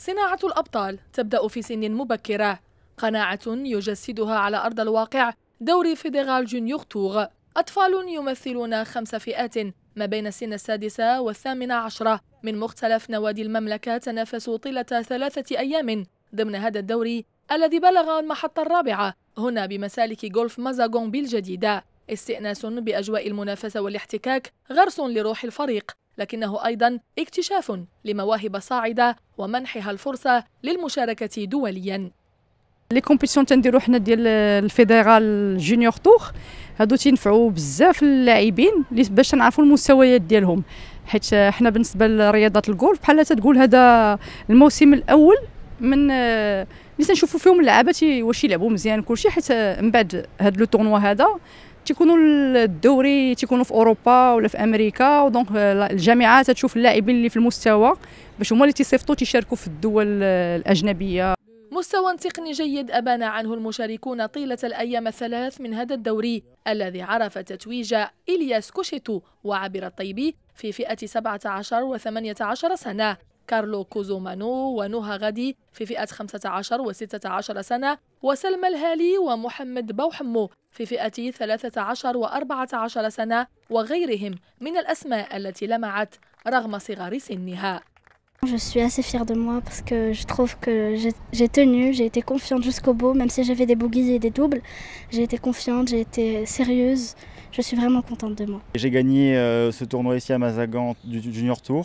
صناعة الأبطال تبدأ في سن مبكرة قناعة يجسدها على أرض الواقع دور فيدرال جونيور توغ أطفال يمثلون خمس فئات ما بين سن السادسة والثامنة عشرة من مختلف نوادي المملكة تنافسوا طيلة ثلاثة أيام ضمن هذا الدوري الذي بلغ المحطة الرابعة هنا بمسالك غولف مازاغون بالجديدة استئناس بأجواء المنافسة والاحتكاك غرس لروح الفريق لكنه أيضا اكتشاف لمواهب صاعدة ومنحها الفرصة للمشاركة دوليا لي كومبيتيسيون تنديرو حنا ديال الفيدرال جونيور تور هادو تينفعوا بزاف اللاعبين باش تنعرفوا المستويات ديالهم حيت حنا بالنسبه لرياضه الجولف بحال تتقول هذا الموسم الاول من اللي آه، تنشوفوا فيهم اللعابه واش يلعبوا مزيان كلشي حيت آه، من بعد هاد لو تورنوا هذا تيكونوا الدوري تيكونوا في اوروبا ولا في امريكا ودونك الجامعات تشوف اللاعبين اللي في المستوى باش هما اللي تيصيفطوا تيشاركوا في الدول الاجنبيه مستوى تقني جيد أبان عنه المشاركون طيلة الأيام الثلاث من هذا الدوري الذي عرف تتويج إلياس كوشيتو وعبر الطيبي في فئة 17 و18 سنة كارلو كوزومانو ونوها غادي في فئة 15 و 16 سنة وسلمى الهالي ومحمد بوحمو في فئة 13 و 14 سنة وغيرهم من الأسماء التي لمعت رغم صغار سنها Je suis assez fière de moi parce que je trouve que j'ai tenu, j'ai été confiante jusqu'au bout, même si j'avais des bougies et des doubles. J'ai été confiante, j'ai été sérieuse. Je suis vraiment contente de moi. J'ai gagné euh, ce tournoi ici à Mazagan du Junior Tour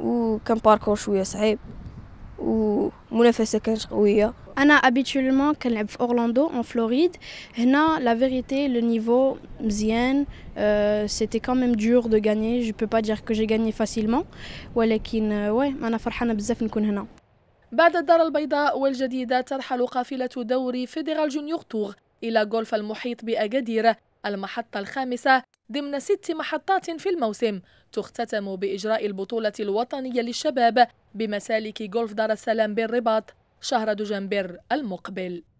وكان باركور شويه صعيب ومنافسه كانت قويه انا habituellement كنلعب في اورلاندو ان فلوريد هنا لا vérité لو نيفو مزيان سيتي كان ميم دور دو غاني جو بو با دير كو جي غاني فاسيلمون ولكن واي euh، انا فرحانه بزاف نكون هنا بعد الدار البيضاء والجديده ترحل قافله دوري فيدرال جونيور تور الى غولف المحيط باكادير المحطة الخامسة ضمن ست محطات في الموسم تختتم بإجراء البطولة الوطنية للشباب بمسالك جولف دار السلام بالرباط شهر دجنبر المقبل